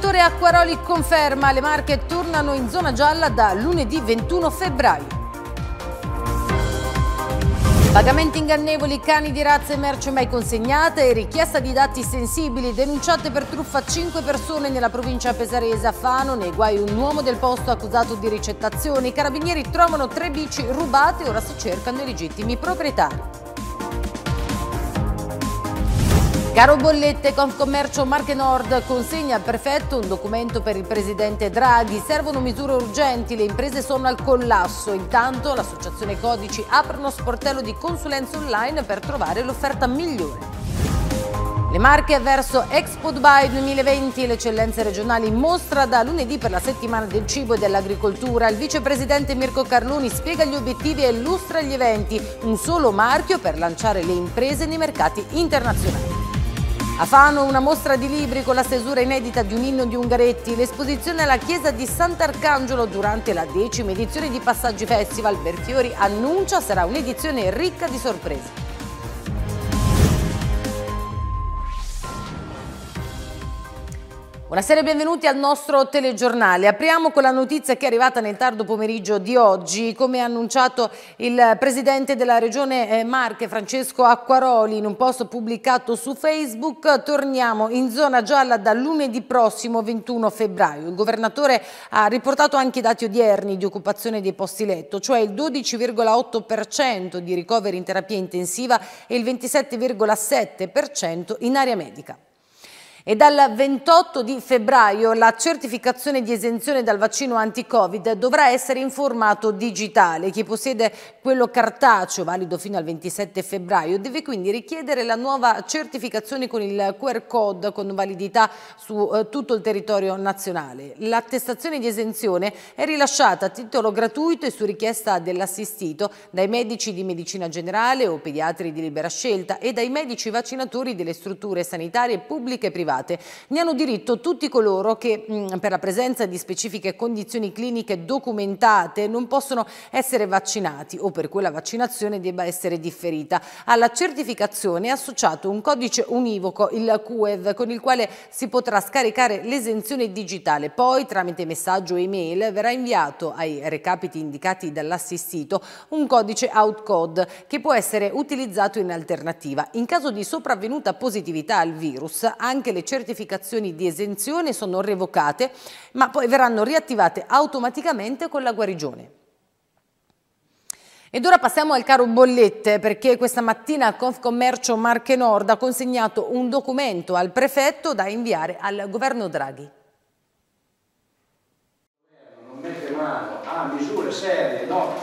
Governatore Acquaroli conferma, le Marche tornano in zona gialla da lunedì 21 febbraio. Pagamenti ingannevoli, cani di razza e merce mai consegnate e richiesta di dati sensibili denunciate per truffa 5 persone nella provincia pesarese a Fano, nei guai un uomo del posto accusato di ricettazione. I carabinieri trovano tre bici rubate e ora si cercano i legittimi proprietari. Caro bollette, Confcommercio Marche Nord consegna al prefetto un documento per il presidente Draghi. Servono misure urgenti, le imprese sono al collasso. Intanto l'associazione Codici apre uno sportello di consulenza online per trovare l'offerta migliore. Le Marche verso Expo Dubai 2020, le eccellenze regionali mostra da lunedì per la settimana del cibo e dell'agricoltura. Il vicepresidente Mirko Carloni spiega gli obiettivi e illustra gli eventi, un solo marchio per lanciare le imprese nei mercati internazionali. A Fano una mostra di libri con la stesura inedita di un inno di Ungaretti, l'esposizione alla chiesa di Sant'Arcangelo durante la decima edizione di Passaggi Festival Berfiori annuncia sarà un'edizione ricca di sorprese. Buonasera e benvenuti al nostro telegiornale. Apriamo con la notizia che è arrivata nel tardo pomeriggio di oggi. Come ha annunciato il presidente della regione eh, Marche, Francesco Acquaroli, in un post pubblicato su Facebook, torniamo in zona gialla da lunedì prossimo 21 febbraio. Il governatore ha riportato anche i dati odierni di occupazione dei posti letto, cioè il 12,8% di ricoveri in terapia intensiva e il 27,7% in area medica. E dal 28 di febbraio la certificazione di esenzione dal vaccino anti-Covid dovrà essere in formato digitale. Chi possiede quello cartaceo, valido fino al 27 febbraio, deve quindi richiedere la nuova certificazione con il QR code con validità su eh, tutto il territorio nazionale. L'attestazione di esenzione è rilasciata a titolo gratuito e su richiesta dell'assistito dai medici di medicina generale o pediatri di libera scelta e dai medici vaccinatori delle strutture sanitarie pubbliche e private private. Ne hanno diritto tutti coloro che mm, per la presenza di specifiche condizioni cliniche documentate non possono essere vaccinati o per cui la vaccinazione debba essere differita. Alla certificazione è associato un codice univoco, il QEV, con il quale si potrà scaricare l'esenzione digitale. Poi tramite messaggio e email verrà inviato ai recapiti indicati dall'assistito un codice outcode che può essere utilizzato in alternativa. In caso di sopravvenuta positività al virus, anche le le certificazioni di esenzione sono revocate, ma poi verranno riattivate automaticamente con la guarigione. Ed ora passiamo al caro bollette perché questa mattina Confcommercio Marche Nord ha consegnato un documento al prefetto da inviare al governo Draghi. Non mette mano a misure serie, no,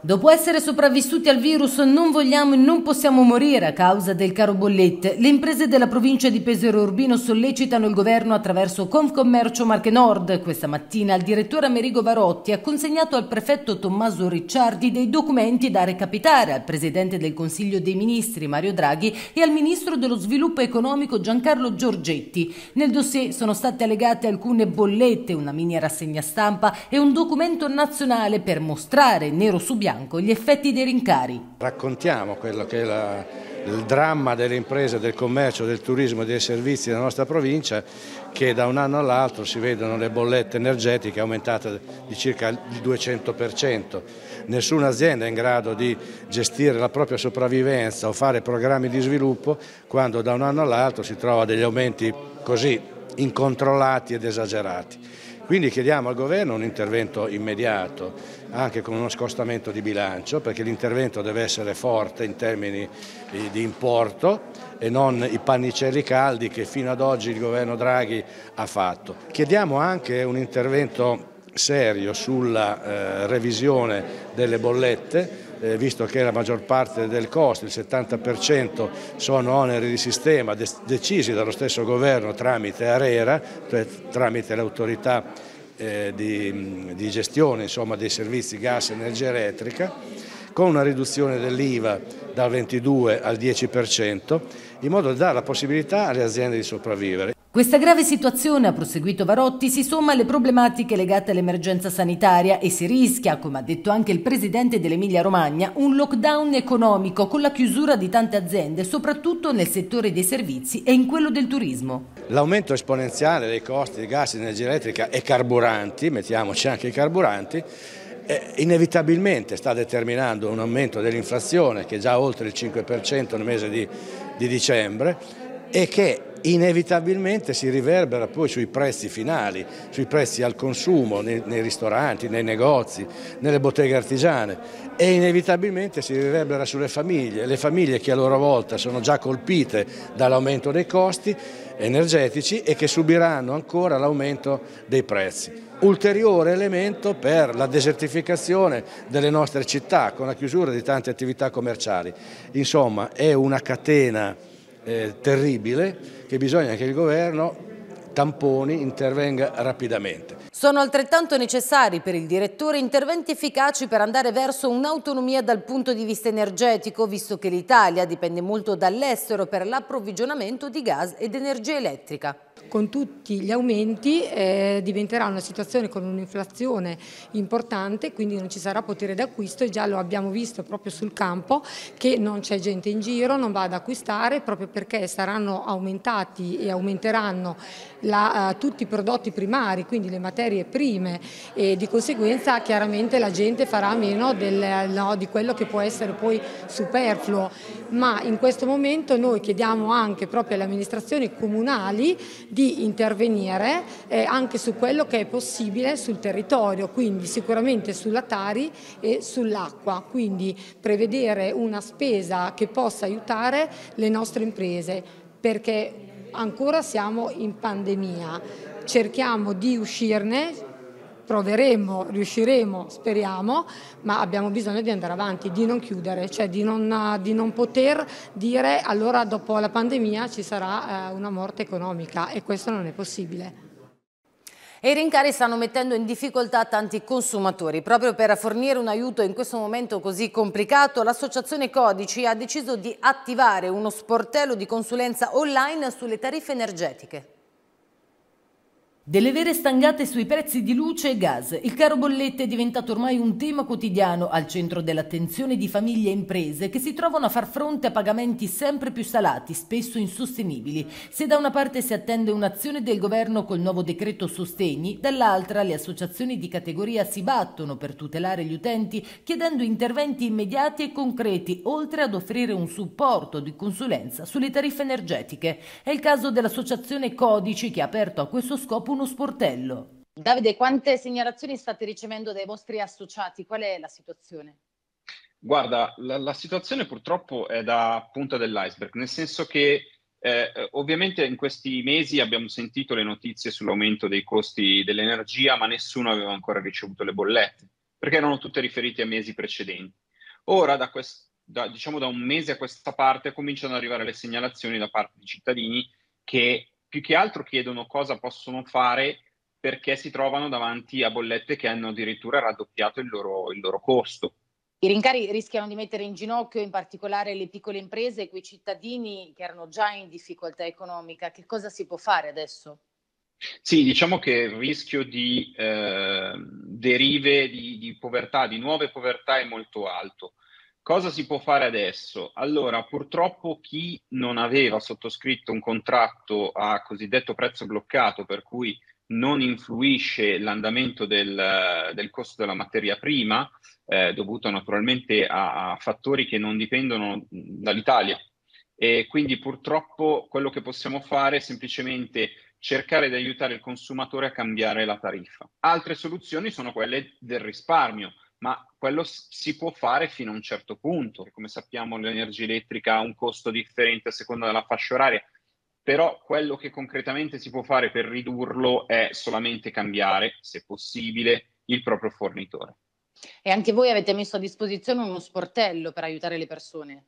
Dopo essere sopravvissuti al virus non vogliamo e non possiamo morire a causa del caro bollette. Le imprese della provincia di Pesaro Urbino sollecitano il governo attraverso Confcommercio Marche Nord. Questa mattina il direttore Amerigo Varotti ha consegnato al prefetto Tommaso Ricciardi dei documenti da recapitare al presidente del Consiglio dei Ministri Mario Draghi e al ministro dello sviluppo economico Giancarlo Giorgetti. Nel dossier sono state allegate alcune bollette, una mini rassegna stampa e un documento nazionale per mostrare nero su bianco gli effetti dei rincari. Raccontiamo quello che è la, il dramma delle imprese, del commercio, del turismo e dei servizi della nostra provincia che da un anno all'altro si vedono le bollette energetiche aumentate di circa il 200%. Nessuna azienda è in grado di gestire la propria sopravvivenza o fare programmi di sviluppo quando da un anno all'altro si trova degli aumenti così incontrollati ed esagerati. Quindi chiediamo al governo un intervento immediato, anche con uno scostamento di bilancio, perché l'intervento deve essere forte in termini eh, di importo e non i pannicelli caldi che fino ad oggi il governo Draghi ha fatto. Chiediamo anche un intervento serio sulla eh, revisione delle bollette eh, visto che la maggior parte del costo, il 70% sono oneri di sistema decisi dallo stesso governo tramite Arera, cioè tramite l'autorità eh, di, di, gestione insomma, dei servizi gas, e energia elettrica, con una riduzione dell'IVA dal 22 al 10%, in modo da dare la possibilità alle aziende di sopravvivere. Questa grave situazione, ha proseguito Varotti, si somma alle problematiche legate all'emergenza sanitaria e si rischia, come ha detto anche il presidente dell'Emilia Romagna, un lockdown economico con la chiusura di tante aziende, soprattutto nel settore dei servizi e in quello del turismo. L'aumento esponenziale dei costi di gas, energia elettrica e carburanti, mettiamoci anche i carburanti, eh, inevitabilmente sta determinando un aumento dell'inflazione che è già oltre il 5% nel mese di, di dicembre e che inevitabilmente si riverbera poi sui prezzi finali, sui prezzi al consumo, nei, nei, ristoranti, nei negozi, nelle botteghe artigiane e inevitabilmente si riverbera sulle famiglie, le famiglie che a loro volta sono già colpite dall'aumento dei costi energetici e che subiranno ancora l'aumento dei prezzi. Ulteriore elemento per la desertificazione delle nostre città con la chiusura di tante attività commerciali. Insomma è una catena eh, terribile che bisogna che il governo tamponi intervenga rapidamente. Sono altrettanto necessari per il direttore interventi efficaci per andare verso un'autonomia dal punto di vista energetico, visto che l'Italia dipende molto dall'estero per l'approvvigionamento di gas ed energia elettrica. Con tutti gli aumenti eh, diventerà una situazione con un'inflazione importante, quindi non ci sarà potere d'acquisto e già lo abbiamo visto proprio sul campo che non c'è gente in giro, non va ad acquistare proprio perché saranno aumentati e aumenteranno la, eh, tutti i prodotti primari, quindi le materie prime e di conseguenza chiaramente la gente farà meno del, no, di quello che può essere poi superfluo, ma in questo momento noi chiediamo anche proprio alle amministrazioni comunali di intervenire eh, anche su quello che è possibile sul territorio, quindi sicuramente sulla Tari e sull'acqua, quindi prevedere una spesa che possa aiutare le nostre imprese perché ancora siamo in pandemia, cerchiamo di uscirne proveremo, riusciremo, speriamo, ma abbiamo bisogno di andare avanti, di non chiudere, cioè di non, di non poter dire allora dopo la pandemia ci sarà eh, una morte economica e questo non è possibile. E i rincari stanno mettendo in difficoltà tanti consumatori. Proprio per fornire un aiuto in questo momento così complicato, l'associazione Codici ha deciso di attivare uno sportello di consulenza online sulle tariffe energetiche. Delle vere stangate sui prezzi di luce e gas, il caro bollette è diventato ormai un tema quotidiano al centro dell'attenzione di famiglie e imprese che si trovano a far fronte a pagamenti sempre più salati, spesso insostenibili. Se da una parte si attende un'azione del governo col nuovo decreto sostegni, dall'altra le associazioni di categoria si battono per tutelare gli utenti chiedendo interventi immediati e concreti, oltre ad offrire un supporto di consulenza sulle tariffe energetiche. È il caso dell'associazione Codici che ha aperto a questo scopo uno sportello. Davide, quante segnalazioni state ricevendo dai vostri associati? Qual è la situazione? Guarda, la, la situazione purtroppo è da punta dell'iceberg, nel senso che eh, ovviamente in questi mesi abbiamo sentito le notizie sull'aumento dei costi dell'energia, ma nessuno aveva ancora ricevuto le bollette, perché erano tutte riferite a mesi precedenti. Ora, da, quest- da, diciamo da un mese a questa parte, cominciano ad arrivare le segnalazioni da parte di cittadini che più che altro chiedono cosa possono fare perché si trovano davanti a bollette che hanno addirittura raddoppiato il loro, il loro costo. I rincari rischiano di mettere in ginocchio in particolare le piccole imprese e quei cittadini che erano già in difficoltà economica. Che cosa si può fare adesso? Sì, diciamo che il rischio di eh, derive di, di, povertà, di nuove povertà è molto alto. Cosa si può fare adesso? Allora, purtroppo chi non aveva sottoscritto un contratto a cosiddetto prezzo bloccato, per cui non influisce l'andamento del, del costo della materia prima, eh, dovuto naturalmente a, a fattori che non dipendono dall'Italia. E quindi purtroppo quello che possiamo fare è semplicemente cercare di aiutare il consumatore a cambiare la tariffa. Altre soluzioni sono quelle del risparmio ma quello si può fare fino a un certo punto. Come sappiamo l'energia elettrica ha un costo differente a seconda della fascia oraria, però quello che concretamente si può fare per ridurlo è solamente cambiare, se possibile, il proprio fornitore. E anche voi avete messo a disposizione uno sportello per aiutare le persone?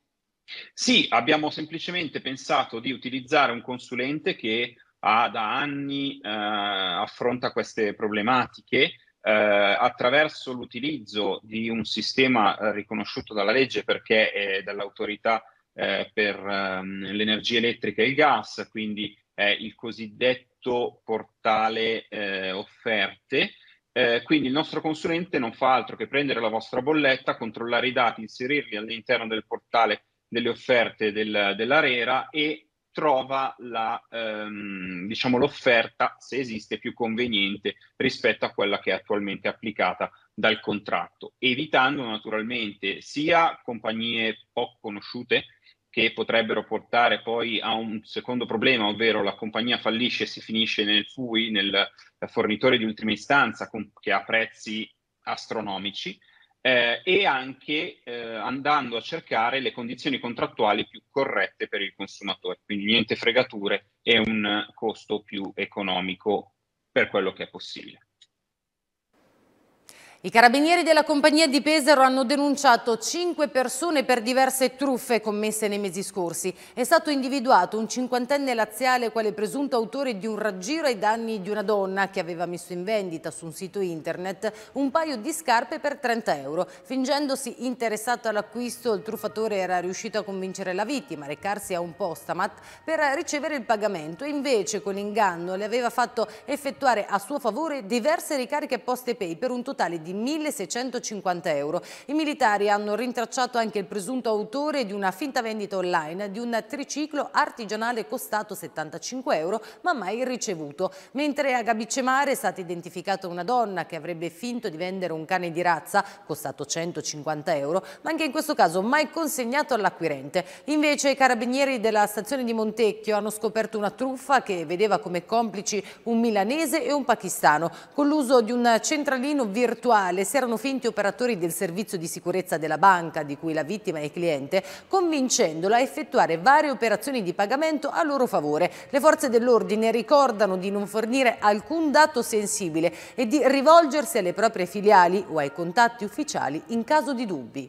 Sì, abbiamo semplicemente pensato di utilizzare un consulente che ha da anni eh, affronta queste problematiche eh, attraverso l'utilizzo di un sistema eh, riconosciuto dalla legge perché è dall'autorità eh, per ehm, l'energia elettrica e il gas, quindi è il cosiddetto portale eh, offerte. Eh, quindi il nostro consulente non fa altro che prendere la vostra bolletta, controllare i dati, inserirli all'interno del portale delle offerte del, dell'Arera e trova la, ehm, diciamo, l'offerta, se esiste, più conveniente rispetto a quella che è attualmente applicata dal contratto, evitando naturalmente sia compagnie poco conosciute che potrebbero portare poi a un secondo problema, ovvero la compagnia fallisce e si finisce nel FUI, nel fornitore di ultima istanza con, che ha prezzi astronomici, eh, e anche eh, andando a cercare le condizioni contrattuali più corrette per il consumatore, quindi niente fregature e un costo più economico per quello che è possibile. I carabinieri della compagnia di Pesaro hanno denunciato cinque persone per diverse truffe commesse nei mesi scorsi. È stato individuato un cinquantenne laziale quale presunto autore di un raggiro ai danni di una donna che aveva messo in vendita su un sito internet un paio di scarpe per 30 euro. Fingendosi interessato all'acquisto, il truffatore era riuscito a convincere la vittima a recarsi a un postamat per ricevere il pagamento. Invece, con inganno, le aveva fatto effettuare a suo favore diverse ricariche poste pay per un totale di di 1.650 euro. I militari hanno rintracciato anche il presunto autore di una finta vendita online di un triciclo artigianale costato 75 euro ma mai ricevuto. Mentre a Gabicemare è stata identificata una donna che avrebbe finto di vendere un cane di razza costato 150 euro ma anche in questo caso mai consegnato all'acquirente. Invece i carabinieri della stazione di Montecchio hanno scoperto una truffa che vedeva come complici un milanese e un pakistano con l'uso di un centralino virtuale Ales erano finti operatori del servizio di sicurezza della banca di cui la vittima è cliente, convincendola a effettuare varie operazioni di pagamento a loro favore. Le forze dell'ordine ricordano di non fornire alcun dato sensibile e di rivolgersi alle proprie filiali o ai contatti ufficiali in caso di dubbi.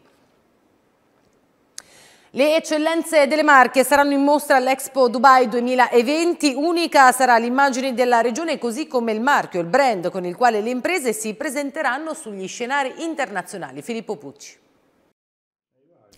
Le eccellenze delle Marche saranno in mostra all'Expo Dubai 2020, unica sarà l'immagine della regione così come il marchio, il brand con il quale le imprese si presenteranno sugli scenari internazionali. Filippo Pucci.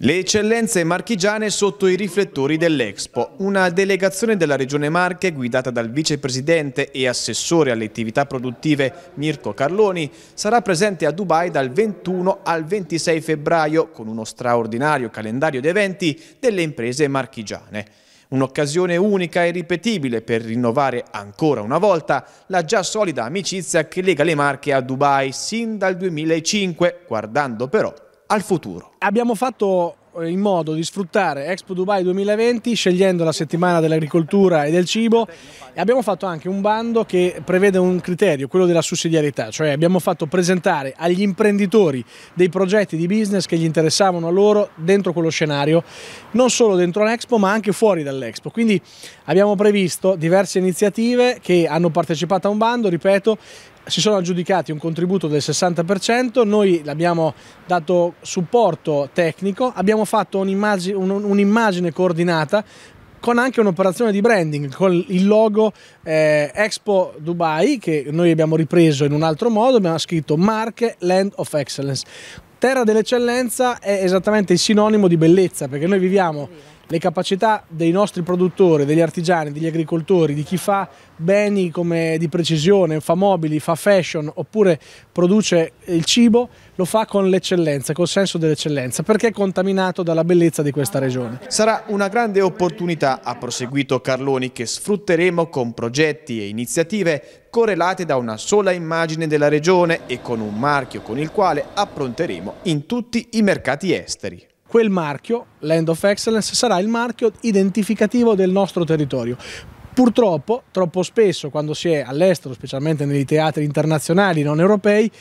Le eccellenze marchigiane sotto i riflettori dell'Expo. Una delegazione della Regione Marche guidata dal vicepresidente e assessore alle attività produttive Mirko Carloni sarà presente a Dubai dal 21 al 26 febbraio con uno straordinario calendario di eventi delle imprese marchigiane. Un'occasione unica e ripetibile per rinnovare ancora una volta la già solida amicizia che lega le Marche a Dubai sin dal 2005, guardando però al futuro. Abbiamo fatto eh, in modo di sfruttare Expo Dubai 2020 scegliendo la settimana dell'agricoltura e del cibo e abbiamo fatto anche un bando che prevede un criterio, quello della sussidiarietà, cioè abbiamo fatto presentare agli imprenditori dei progetti di business che gli interessavano a loro dentro quello scenario, non solo dentro l'Expo ma anche fuori dall'Expo. Quindi abbiamo previsto diverse iniziative che hanno partecipato a un bando, ripeto, si sono aggiudicati un contributo del 60%, noi abbiamo dato supporto tecnico, abbiamo fatto un'immagine un coordinata con anche un'operazione di branding, con il logo eh, Expo Dubai che noi abbiamo ripreso in un altro modo, abbiamo scritto Marche Land of Excellence. Terra dell'eccellenza è esattamente il sinonimo di bellezza perché noi viviamo le capacità dei nostri produttori, degli artigiani, degli agricoltori, di chi fa beni come di precisione, fa mobili, fa fashion oppure produce il cibo, lo fa con l'eccellenza, col senso dell'eccellenza, perché è contaminato dalla bellezza di questa regione. Sarà una grande opportunità, ha proseguito Carloni, che sfrutteremo con progetti e iniziative correlate da una sola immagine della regione e con un marchio con il quale appronteremo in tutti i mercati esteri quel marchio, Land of Excellence, sarà il marchio identificativo del nostro territorio. Purtroppo, troppo spesso, quando si è all'estero, specialmente nei teatri internazionali non europei,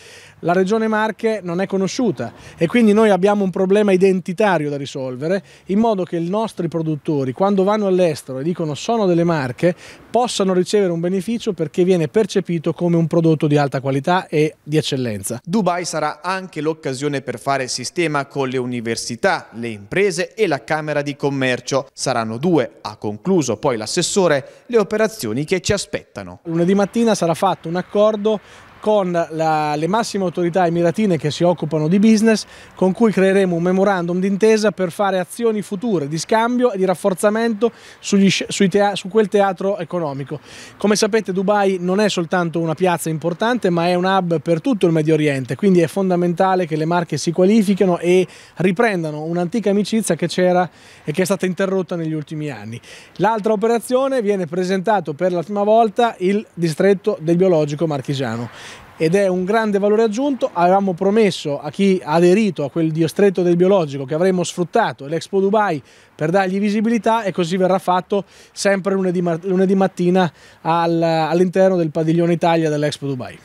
la regione Marche non è conosciuta e quindi noi abbiamo un problema identitario da risolvere in modo che i nostri produttori quando vanno all'estero e dicono sono delle Marche possano ricevere un beneficio perché viene percepito come un prodotto di alta qualità e di eccellenza. Dubai sarà anche l'occasione per fare sistema con le università, le imprese e la Camera di Commercio. Saranno due, ha concluso poi l'assessore, le operazioni che ci aspettano. Lunedì mattina sarà fatto un accordo con la, le massime autorità emiratine che si occupano di business, con cui creeremo un memorandum d'intesa per fare azioni future di scambio e di rafforzamento sugli, su quel teatro economico. Come sapete Dubai non è soltanto una piazza importante, ma è un hub per tutto il Medio Oriente, quindi è fondamentale che le marche si qualifichino e riprendano un'antica amicizia che c'era e che è stata interrotta negli ultimi anni. L'altra operazione viene presentato per la prima volta il distretto del biologico marchigiano ed è un grande valore aggiunto. Avevamo promesso a chi ha aderito a quel dio stretto del biologico che avremmo sfruttato l'Expo Dubai per dargli visibilità e così verrà fatto sempre lunedì, lunedì mattina all'interno del padiglione Italia dell'Expo Dubai.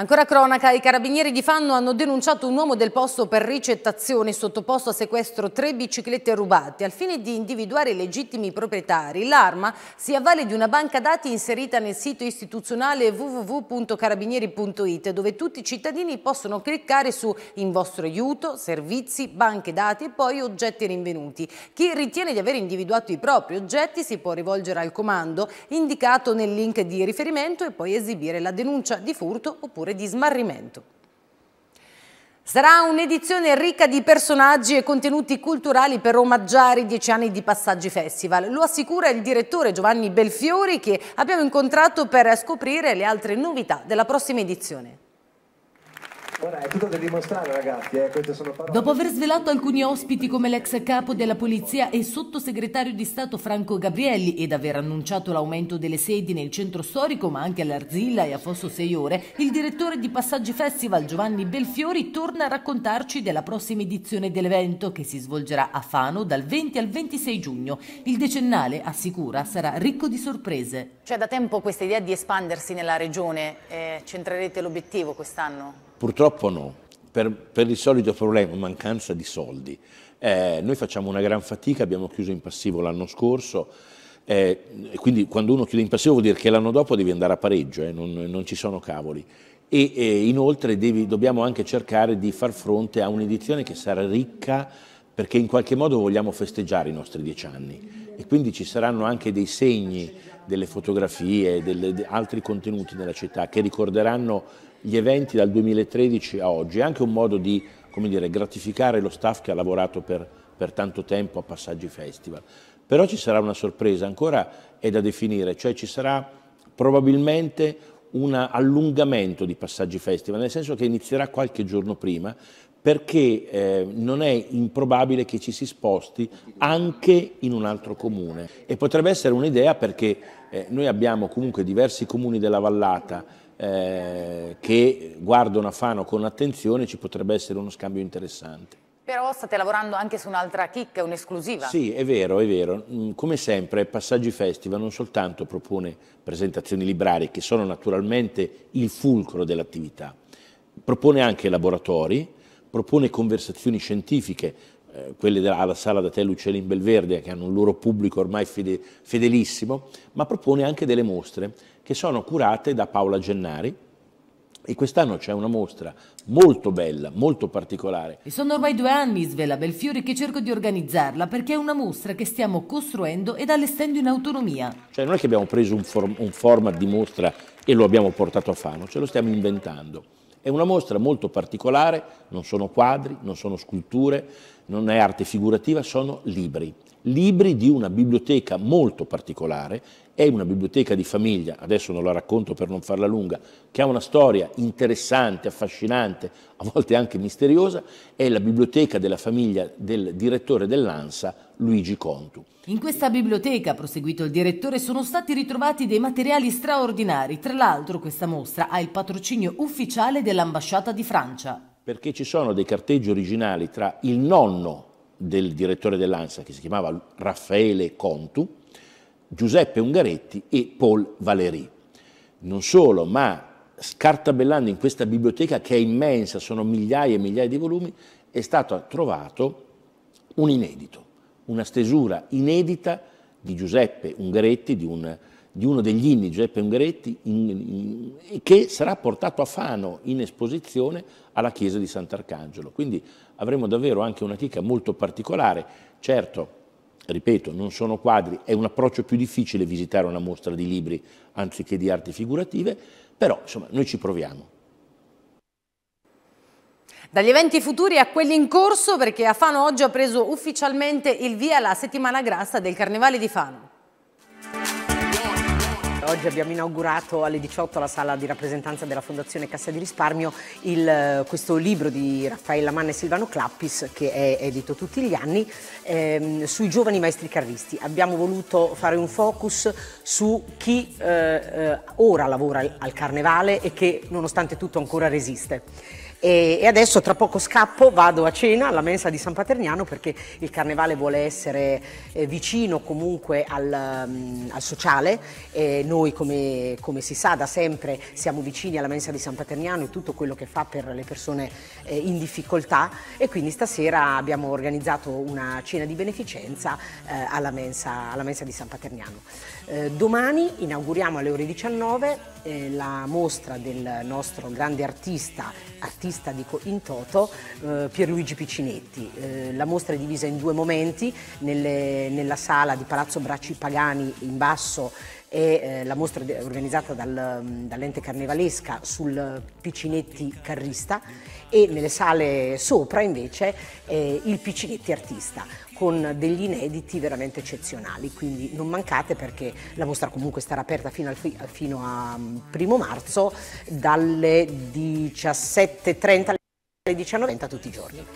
Ancora cronaca, i carabinieri di Fanno hanno denunciato un uomo del posto per ricettazione sottoposto a sequestro tre biciclette rubate. Al fine di individuare i legittimi proprietari, l'arma si avvale di una banca dati inserita nel sito istituzionale www.carabinieri.it dove tutti i cittadini possono cliccare su in vostro aiuto, servizi, banche dati e poi oggetti rinvenuti. Chi ritiene di aver individuato i propri oggetti si può rivolgere al comando indicato nel link di riferimento e poi esibire la denuncia di furto oppure fattore di smarrimento. Sarà un'edizione ricca di personaggi e contenuti culturali per omaggiare i dieci anni di Passaggi Festival. Lo assicura il direttore Giovanni Belfiori che abbiamo incontrato per scoprire le altre novità della prossima edizione. Ora è tutto da dimostrare ragazzi, eh, Dopo aver svelato alcuni ospiti come l'ex capo della polizia e sottosegretario di Stato Franco Gabrielli ed aver annunciato l'aumento delle sedi nel centro storico ma anche all'Arzilla e a Fosso Seiore, il direttore di Passaggi Festival Giovanni Belfiori torna a raccontarci della prossima edizione dell'evento che si svolgerà a Fano dal 20 al 26 giugno. Il decennale, assicura, sarà ricco di sorprese. C'è da tempo questa idea di espandersi nella regione, eh, centrerete l'obiettivo quest'anno? Purtroppo no, per, per il solito problema, mancanza di soldi. Eh, noi facciamo una gran fatica, abbiamo chiuso in passivo l'anno scorso, eh, quindi quando uno chiude in passivo vuol dire che l'anno dopo devi andare a pareggio, eh, non, non, ci sono cavoli. E, e inoltre devi, dobbiamo anche cercare di far fronte a un'edizione che sarà ricca perché in qualche modo vogliamo festeggiare i nostri dieci anni e quindi ci saranno anche dei segni, delle fotografie, delle, altri contenuti nella città che ricorderanno gli eventi dal 2013 a oggi, è anche un modo di dire, gratificare lo staff che ha lavorato per, per tanto tempo a Passaggi Festival. Però ci sarà una sorpresa, ancora è da definire, cioè ci sarà probabilmente un allungamento di Passaggi Festival, nel senso che inizierà qualche giorno prima, perché eh, non è improbabile che ci si sposti anche in un altro comune. E potrebbe essere un'idea perché eh, noi abbiamo comunque diversi comuni della vallata eh, che guardano a Fano con attenzione ci potrebbe essere uno scambio interessante. Però state lavorando anche su un'altra chicca, un'esclusiva. Sì, è vero, è vero. Mm, come sempre Passaggi Festival non soltanto propone presentazioni librarie, che sono naturalmente il fulcro dell'attività, propone anche laboratori, propone conversazioni scientifiche eh, quelli della sala da Telluccelli in Belverde, che hanno un loro pubblico ormai fide, fedelissimo, ma propone anche delle mostre che sono curate da Paola Gennari, e quest'anno c'è una mostra molto bella, molto particolare. E sono ormai due anni, svela Belfiori, che cerco di organizzarla perché è una mostra che stiamo costruendo ed allestendo in autonomia. Cioè non è che abbiamo preso un, form un format di mostra e lo abbiamo portato a Fano, ce lo stiamo inventando. È una mostra molto particolare, non sono quadri, non sono sculture, non è arte figurativa, sono libri. Libri di una biblioteca molto particolare, è una biblioteca di famiglia, adesso non la racconto per non farla lunga, che ha una storia interessante, affascinante, a volte anche misteriosa, è la biblioteca della famiglia del direttore dell'ANSA, Luigi Contu. In questa biblioteca, proseguito il direttore, sono stati ritrovati dei materiali straordinari. Tra l'altro questa mostra ha il patrocinio ufficiale dell'ambasciata di Francia perché ci sono dei carteggi originali tra il nonno del direttore dell'ANSA, che si chiamava Raffaele Contu, Giuseppe Ungaretti e Paul Valéry. Non solo, ma scartabellando in questa biblioteca che è immensa, sono migliaia e migliaia di volumi, è stato trovato un inedito, una stesura inedita di Giuseppe Ungaretti, di un di uno degli inni, Giuseppe Ungaretti in, in, che sarà portato a Fano in esposizione alla chiesa di Sant'Arcangelo. Quindi avremo davvero anche una un'antica molto particolare. Certo, ripeto, non sono quadri, è un approccio più difficile visitare una mostra di libri anziché di arti figurative, però insomma noi ci proviamo. Dagli eventi futuri a quelli in corso perché a Fano oggi ha preso ufficialmente il via la settimana grassa del Carnevale di Fano oggi abbiamo inaugurato alle 18 la sala di rappresentanza della Fondazione Cassa di Risparmio il, eh, questo libro di Raffaella Manna e Silvano Clappis che è edito tutti gli anni ehm, sui giovani maestri carristi. Abbiamo voluto fare un focus su chi eh, eh ora lavora al carnevale e che nonostante tutto ancora resiste e, adesso tra poco scappo, vado a cena alla mensa di San Paterniano perché il carnevale vuole essere eh, vicino comunque al, um, al sociale e noi come, come, si sa da sempre siamo vicini alla mensa di San Paterniano e tutto quello che fa per le persone eh, in difficoltà e quindi stasera abbiamo organizzato una cena di beneficenza eh, alla, mensa, alla, mensa, di San Paterniano. Eh, domani inauguriamo alle ore 19 eh, la mostra del nostro grande artista, artista dico in toto, eh, Pierluigi Piccinetti. Eh, la mostra è divisa in due momenti, nelle, nella sala di Palazzo Bracci Pagani in basso è eh, la mostra organizzata dal, mm, dall'ente carnevalesca sul Piccinetti Carrista e nelle sale sopra invece eh, il Piccinetti Artista con degli inediti veramente eccezionali, quindi non mancate perché la mostra comunque starà aperta fino, al, fino a mm, primo marzo dalle 17.30 alle 19.30 tutti i giorni.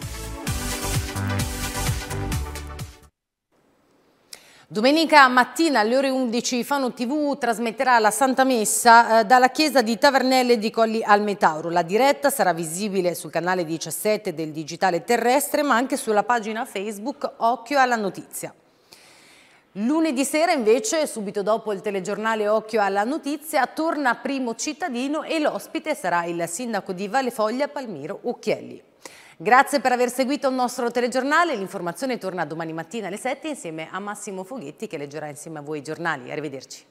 Domenica mattina alle ore 11 Fano TV trasmetterà la Santa Messa eh, dalla chiesa di Tavernelle di Colli al Metauro. La diretta sarà visibile sul canale 17 del Digitale Terrestre ma anche sulla pagina Facebook Occhio alla Notizia. Lunedì sera invece, subito dopo il telegiornale Occhio alla Notizia, torna Primo Cittadino e l'ospite sarà il sindaco di Valefoglia Palmiro Ucchielli. Grazie per aver seguito il nostro telegiornale, l'informazione torna domani mattina alle 7 insieme a Massimo Foghetti che leggerà insieme a voi i giornali. Arrivederci.